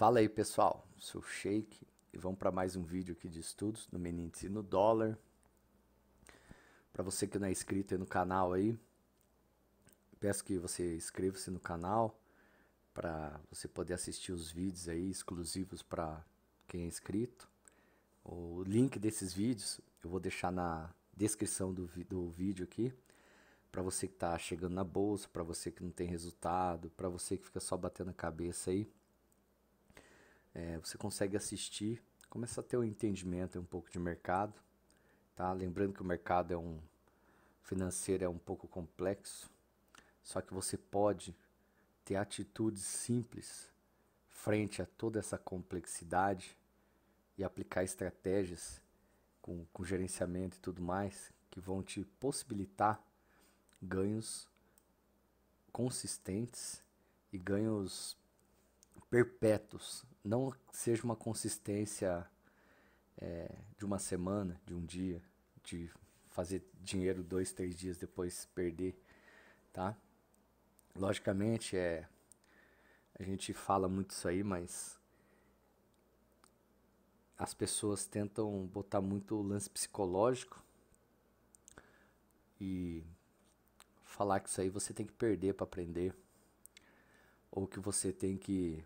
Fala aí pessoal, sou o Shake e vamos para mais um vídeo aqui de estudos no Menintz e no Dólar. Para você que não é inscrito no canal aí, peço que você inscreva-se no canal para você poder assistir os vídeos aí exclusivos para quem é inscrito. O link desses vídeos eu vou deixar na descrição do, do vídeo aqui para você que está chegando na bolsa, para você que não tem resultado, para você que fica só batendo a cabeça aí é, você consegue assistir, começa a ter um entendimento um pouco de mercado, tá? Lembrando que o mercado é um financeiro é um pouco complexo, só que você pode ter atitudes simples frente a toda essa complexidade e aplicar estratégias com, com gerenciamento e tudo mais que vão te possibilitar ganhos consistentes e ganhos perpétuos não seja uma consistência é, de uma semana, de um dia, de fazer dinheiro dois, três dias depois perder, tá? Logicamente, é, a gente fala muito isso aí, mas as pessoas tentam botar muito o lance psicológico e falar que isso aí você tem que perder para aprender ou que você tem que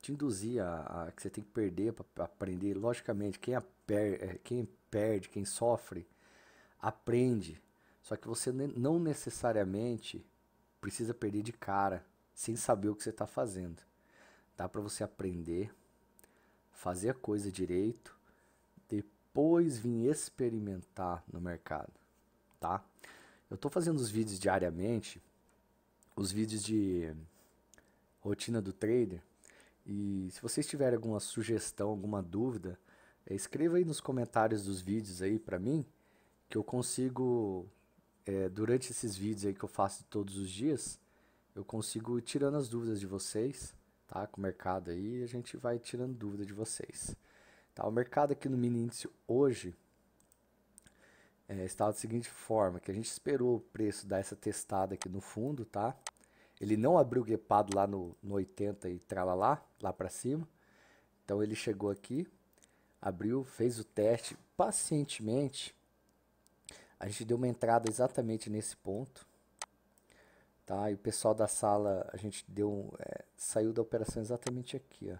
te induzir a, a que você tem que perder para aprender. Logicamente, quem, aper, é, quem perde, quem sofre, aprende. Só que você não necessariamente precisa perder de cara, sem saber o que você está fazendo. Dá para você aprender, fazer a coisa direito, depois vir experimentar no mercado, tá? Eu estou fazendo os vídeos diariamente, os vídeos de rotina do trader, e se vocês tiverem alguma sugestão, alguma dúvida, eh, escreva aí nos comentários dos vídeos aí para mim, que eu consigo, é, durante esses vídeos aí que eu faço todos os dias, eu consigo ir tirando as dúvidas de vocês, tá? Com o mercado aí, a gente vai tirando dúvida de vocês. Tá? O mercado aqui no mini índice hoje é, está da seguinte forma, que a gente esperou o preço dar essa testada aqui no fundo, tá? Ele não abriu o guepado lá no, no 80 e tralalá, lá para cima. Então ele chegou aqui, abriu, fez o teste pacientemente. A gente deu uma entrada exatamente nesse ponto. Tá? E o pessoal da sala, a gente deu é, saiu da operação exatamente aqui, ó.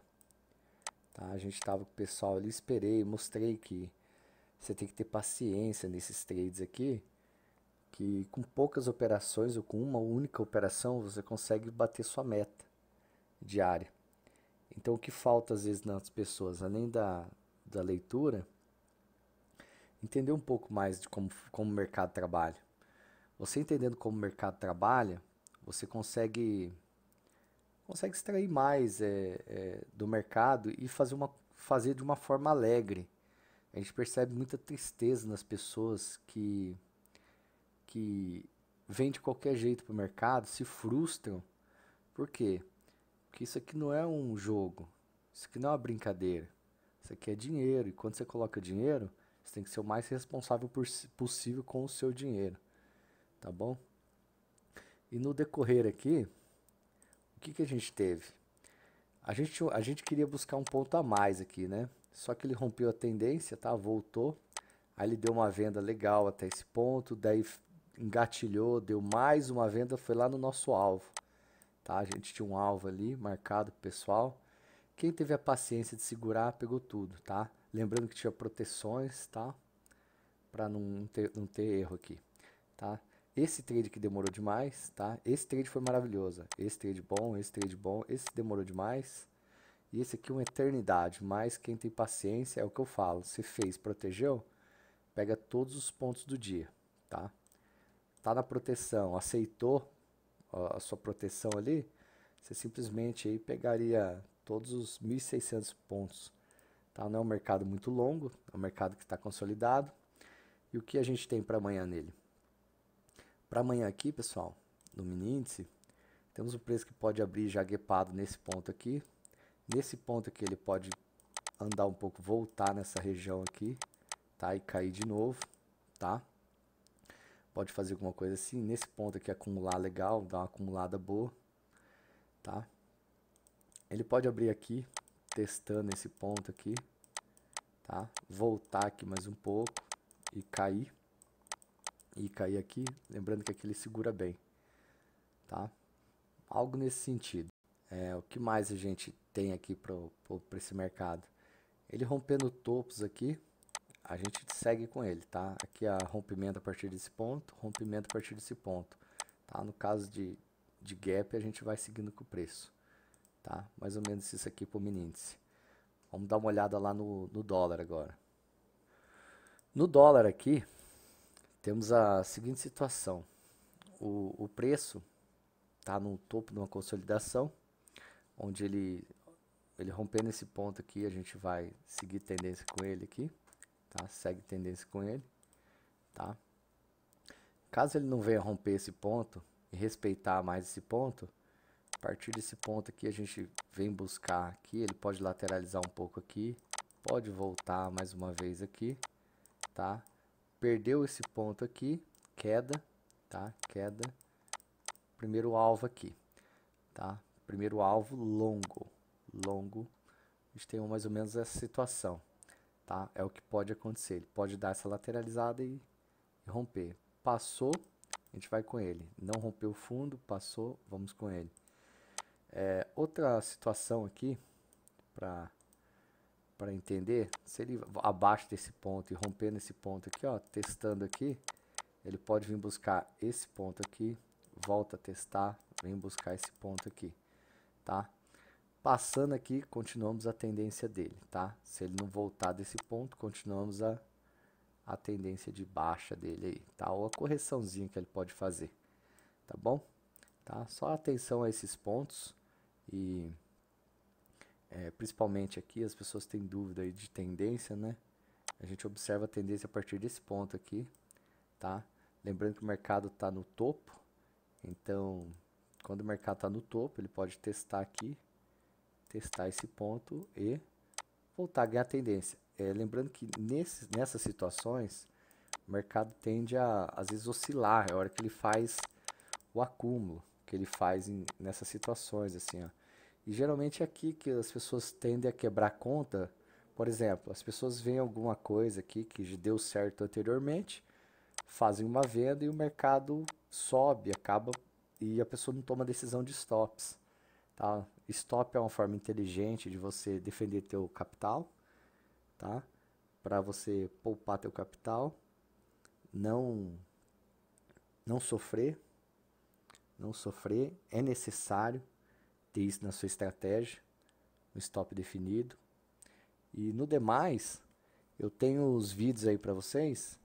Tá? A gente estava com o pessoal ali, esperei, mostrei que você tem que ter paciência nesses trades aqui que com poucas operações ou com uma única operação você consegue bater sua meta diária. Então o que falta às vezes nas pessoas, além da, da leitura, entender um pouco mais de como, como o mercado trabalha. Você entendendo como o mercado trabalha, você consegue consegue extrair mais é, é, do mercado e fazer, uma, fazer de uma forma alegre. A gente percebe muita tristeza nas pessoas que que vêm de qualquer jeito para o mercado se frustram. Por quê? Porque isso aqui não é um jogo, isso aqui não é uma brincadeira, isso aqui é dinheiro. E quando você coloca dinheiro, você tem que ser o mais responsável possível com o seu dinheiro, tá bom? E no decorrer aqui, o que, que a gente teve? A gente, a gente queria buscar um ponto a mais aqui, né? Só que ele rompeu a tendência, tá? Voltou. Aí ele deu uma venda legal até esse ponto, daí engatilhou, deu mais uma venda, foi lá no nosso alvo. Tá? A gente tinha um alvo ali marcado pessoal. Quem teve a paciência de segurar, pegou tudo, tá? Lembrando que tinha proteções, tá? Para não ter, não ter erro aqui, tá? Esse trade que demorou demais, tá? Esse trade foi maravilhoso. Esse trade bom, esse trade bom, esse demorou demais. E esse aqui é uma eternidade, mas quem tem paciência é o que eu falo. Você fez, protegeu, pega todos os pontos do dia, tá? está na proteção, aceitou a sua proteção ali, você simplesmente aí pegaria todos os 1.600 pontos. Tá? Não é um mercado muito longo, é um mercado que está consolidado. E o que a gente tem para amanhã nele? Para amanhã aqui, pessoal, no mini índice, temos um preço que pode abrir já guepado nesse ponto aqui. Nesse ponto aqui ele pode andar um pouco, voltar nessa região aqui, tá? E cair de novo, tá? pode fazer alguma coisa assim. Nesse ponto aqui, acumular legal, dar uma acumulada boa, tá? Ele pode abrir aqui, testando esse ponto aqui, tá? Voltar aqui mais um pouco e cair. E cair aqui, lembrando que aqui ele segura bem, tá? Algo nesse sentido. É, o que mais a gente tem aqui para esse mercado? Ele rompendo topos aqui, a gente segue com ele, tá? Aqui a é rompimento a partir desse ponto, rompimento a partir desse ponto, tá? No caso de, de gap, a gente vai seguindo com o preço, tá? Mais ou menos isso aqui para o mini índice. Vamos dar uma olhada lá no, no dólar agora. No dólar aqui, temos a seguinte situação. O, o preço está no topo de uma consolidação, onde ele, ele rompendo esse ponto aqui, a gente vai seguir tendência com ele aqui tá? Segue tendência com ele, tá? Caso ele não venha romper esse ponto e respeitar mais esse ponto, a partir desse ponto aqui a gente vem buscar aqui, ele pode lateralizar um pouco aqui, pode voltar mais uma vez aqui, tá? Perdeu esse ponto aqui, queda, tá? Queda, primeiro alvo aqui, tá? Primeiro alvo longo, longo, a gente tem mais ou menos essa situação tá? É o que pode acontecer. Ele pode dar essa lateralizada e, e romper. Passou, a gente vai com ele. Não rompeu o fundo, passou, vamos com ele. É, outra situação aqui, para para entender, se ele abaixo desse ponto e romper nesse ponto aqui, ó, testando aqui, ele pode vir buscar esse ponto aqui, volta a testar, vem buscar esse ponto aqui, tá? Passando aqui, continuamos a tendência dele, tá? Se ele não voltar desse ponto, continuamos a, a tendência de baixa dele aí, tá? Ou a correçãozinha que ele pode fazer, tá bom? Tá? Só atenção a esses pontos e é, principalmente aqui as pessoas têm dúvida aí de tendência, né? A gente observa a tendência a partir desse ponto aqui, tá? Lembrando que o mercado está no topo, então quando o mercado está no topo, ele pode testar aqui testar esse ponto e voltar a ganhar tendência. É, lembrando que nesse, nessas situações, o mercado tende a, às vezes, oscilar. É a hora que ele faz o acúmulo que ele faz em, nessas situações, assim, ó. E geralmente é aqui que as pessoas tendem a quebrar conta. Por exemplo, as pessoas veem alguma coisa aqui que deu certo anteriormente, fazem uma venda e o mercado sobe, acaba e a pessoa não toma decisão de stops, tá? Stop é uma forma inteligente de você defender teu capital, tá? Para você poupar teu capital, não não sofrer, não sofrer é necessário ter isso na sua estratégia, um stop definido. E no demais, eu tenho os vídeos aí para vocês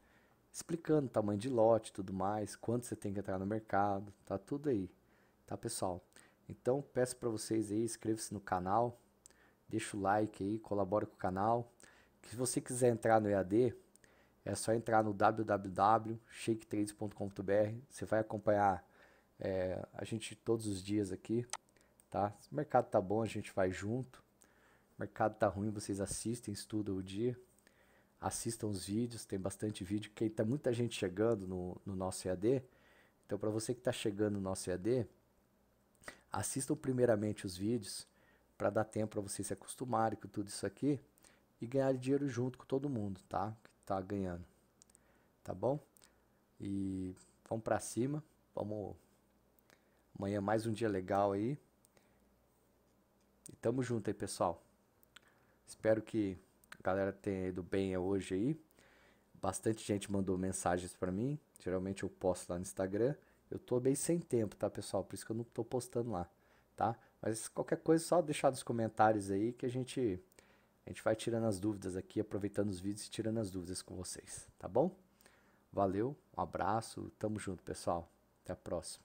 explicando tamanho de lote, tudo mais, quanto você tem que entrar no mercado, tá tudo aí, tá pessoal? Então peço para vocês aí, inscreva-se no canal, deixa o like aí, colabora com o canal. Se você quiser entrar no EAD, é só entrar no www.shaketrades.com.br. Você vai acompanhar é, a gente todos os dias aqui, tá? Se o mercado tá bom, a gente vai junto. O mercado tá ruim, vocês assistem, estudam o dia. Assistam os vídeos, tem bastante vídeo, porque tá muita gente chegando no, no nosso EAD. Então, para você que está chegando no nosso EAD, Assistam primeiramente os vídeos para dar tempo para vocês se acostumarem com tudo isso aqui e ganhar dinheiro junto com todo mundo, tá? Que tá ganhando. Tá bom? E vamos para cima. Vamos amanhã é mais um dia legal aí. E tamo junto aí, pessoal. Espero que a galera tenha ido bem hoje aí. Bastante gente mandou mensagens para mim. Geralmente eu posto lá no Instagram. Eu tô bem sem tempo, tá, pessoal? Por isso que eu não tô postando lá, tá? Mas qualquer coisa, só deixar nos comentários aí que a gente, a gente vai tirando as dúvidas aqui, aproveitando os vídeos e tirando as dúvidas com vocês, tá bom? Valeu, um abraço, tamo junto, pessoal. Até a próxima.